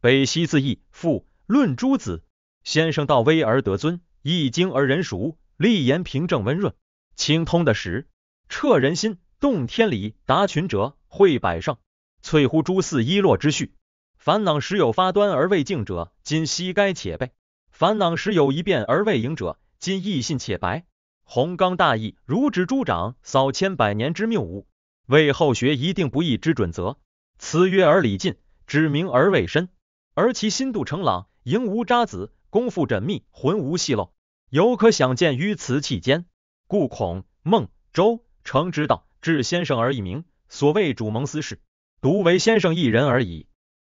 北溪自义，父论诸子。先生道威而得尊，易经而人熟，立言平正温润，清通的实，彻人心，动天理，达群者，会百圣，翠乎诸四衣落之序。烦恼时有发端而未尽者，今悉该且备；烦恼时有一变而未盈者，今亦信且白。弘刚大义，如指诸掌，扫千百年之谬误，为后学一定不易之准则。辞约而礼尽，指明而未深。而其心度诚朗，盈无渣滓，功夫缜密，浑无细漏，犹可想见于瓷器间。故孔孟周程之道，至先生而一名，所谓主盟斯事，独为先生一人而已。